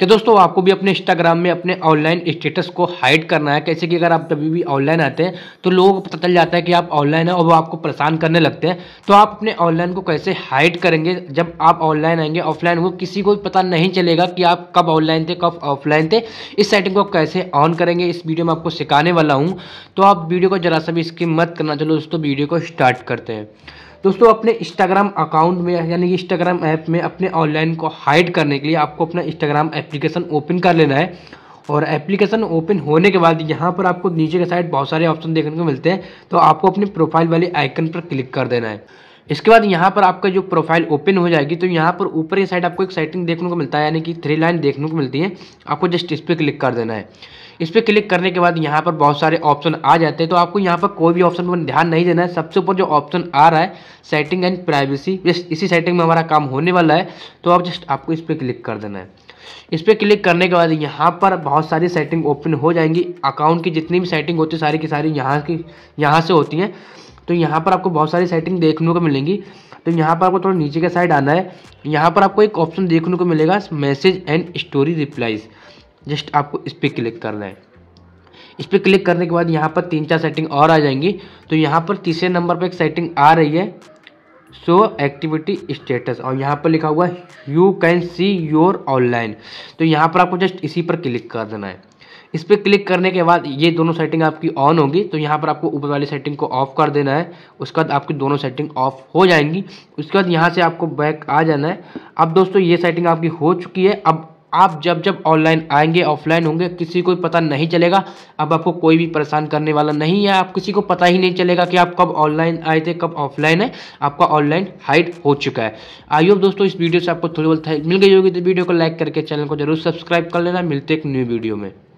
तो दोस्तों आपको भी अपने इंस्टाग्राम में अपने ऑनलाइन स्टेटस को हाइड करना है कैसे कि अगर आप कभी भी ऑनलाइन आते हैं तो लोगों को पता चल जाता है कि आप ऑनलाइन हैं और वो आपको परेशान करने लगते हैं तो आप अपने ऑनलाइन को कैसे हाइड करेंगे जब आप ऑनलाइन आएंगे ऑफलाइन वो किसी को भी पता नहीं चलेगा कि आप कब ऑनलाइन थे कब ऑफलाइन थे इस सेटिंग को कैसे ऑन करेंगे इस वीडियो में आपको सिखाने वाला हूँ तो आप वीडियो को जरा सा भी इसकी मत करना चलो दोस्तों वीडियो को स्टार्ट करते हैं दोस्तों अपने इंस्टाग्राम अकाउंट में यानी कि इंस्टाग्राम ऐप में अपने ऑनलाइन को हाइड करने के लिए आपको अपना इंस्टाग्राम एप्लीकेशन ओपन कर लेना है और एप्लीकेशन ओपन होने के बाद यहाँ पर आपको नीचे के साइड बहुत सारे ऑप्शन देखने को मिलते हैं तो आपको अपने प्रोफाइल वाले आइकन पर क्लिक कर देना है इसके बाद यहाँ पर आपका जो प्रोफाइल ओपन हो जाएगी तो यहाँ पर ऊपर की साइड आपको एक सेटिंग देखने को मिलता है यानी कि थ्री लाइन देखने को मिलती है आपको जस्ट इस पर क्लिक कर देना है इस पर क्लिक करने के बाद यहाँ पर बहुत सारे ऑप्शन आ जाते हैं तो आपको यहाँ पर कोई भी ऑप्शन पर ध्यान नहीं देना है सबसे ऊपर जो ऑप्शन आ रहा है सेटिंग एंड प्राइवेसी इसी सेटिंग में हमारा काम होने वाला है तो आप जस्ट आपको इस पर क्लिक कर देना है इस पर क्लिक करने के बाद यहाँ पर बहुत सारी सेटिंग ओपन हो जाएंगी अकाउंट की जितनी भी सेटिंग होती है सारी की सारी यहाँ की यहाँ से होती हैं तो यहाँ पर आपको बहुत सारी सेटिंग देखने को मिलेंगी तो यहाँ पर आपको थोड़ा नीचे के साइड आना है यहाँ पर आपको एक ऑप्शन देखने को मिलेगा message and story replies just आपको इस पर क्लिक करना है इस पर क्लिक करने के बाद यहाँ पर तीन चार सेटिंग और आ जाएंगी तो यहाँ पर तीसरे नंबर पर एक सेटिंग आ रही है सो एक्टिविटी स्टेटस और यहाँ पर लिखा हुआ है you can see your online तो यहाँ पर आपको जस्ट इसी पर क्लिक कर देना है इस पर क्लिक करने के बाद ये दोनों सेटिंग आपकी ऑन होगी तो यहाँ पर आपको ऊपर वाली सेटिंग को ऑफ कर देना है उसके बाद आपकी दोनों सेटिंग ऑफ हो जाएंगी उसके बाद यहाँ से आपको बैक आ जाना है अब दोस्तों ये सेटिंग आपकी हो चुकी है अब आप जब जब ऑनलाइन आएंगे ऑफलाइन होंगे किसी को पता नहीं चलेगा अब आपको कोई भी परेशान करने वाला नहीं है आप किसी को पता ही नहीं चलेगा कि आप कब ऑनलाइन आए थे कब ऑफलाइन है आपका ऑनलाइन हाइट हो चुका है आई होप दोस्तों इस वीडियो से आपको थोड़ी बहुत मिल गई होगी तो वीडियो को लाइक करके चैनल को जरूर सब्सक्राइब कर लेना मिलते एक न्यू वीडियो में